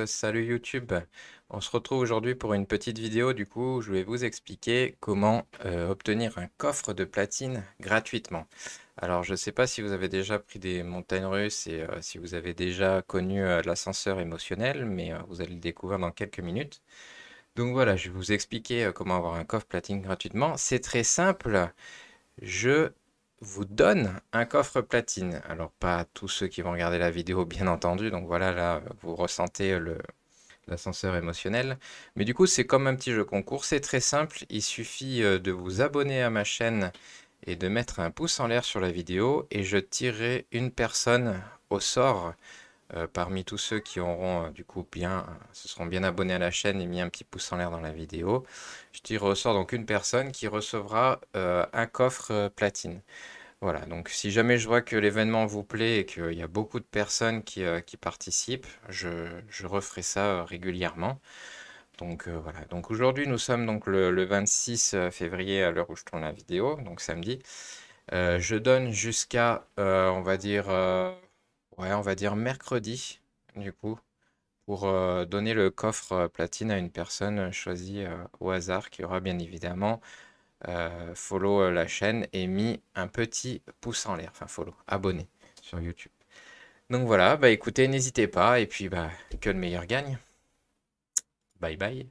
Euh, salut YouTube. On se retrouve aujourd'hui pour une petite vidéo du coup je vais vous expliquer comment euh, obtenir un coffre de platine gratuitement. Alors je ne sais pas si vous avez déjà pris des montagnes russes et euh, si vous avez déjà connu l'ascenseur émotionnel, mais vous allez le découvrir dans quelques minutes. Donc voilà, je vais vous expliquer comment avoir un coffre platine gratuitement. C'est très simple. Je vous donne un coffre platine. Alors pas tous ceux qui vont regarder la vidéo bien entendu, donc voilà là vous ressentez le l'ascenseur émotionnel. Mais du coup c'est comme un petit jeu concours, c'est très simple, il suffit euh, de vous abonner à ma chaîne et de mettre un pouce en l'air sur la vidéo et je tirerai une personne au sort euh, parmi tous ceux qui auront euh, du coup bien, se seront bien abonnés à la chaîne et mis un petit pouce en l'air dans la vidéo, je tire sort donc une personne qui recevra euh, un coffre platine. Voilà, donc si jamais je vois que l'événement vous plaît et qu'il y a beaucoup de personnes qui, participent, je, je, referai ça régulièrement. Donc voilà, donc aujourd'hui nous sommes donc le, 26 février à l'heure où je tourne la vidéo, donc samedi. je donne jusqu'à, on va dire, Ouais, on va dire mercredi, du coup, pour euh, donner le coffre euh, platine à une personne euh, choisie au hasard qui aura bien évidemment follow la chaîne et mis un petit pouce en l'air, enfin follow, abonné sur YouTube. Donc voilà, bah écoutez, n'hésitez pas et puis bah que le meilleur gagne. Bye bye.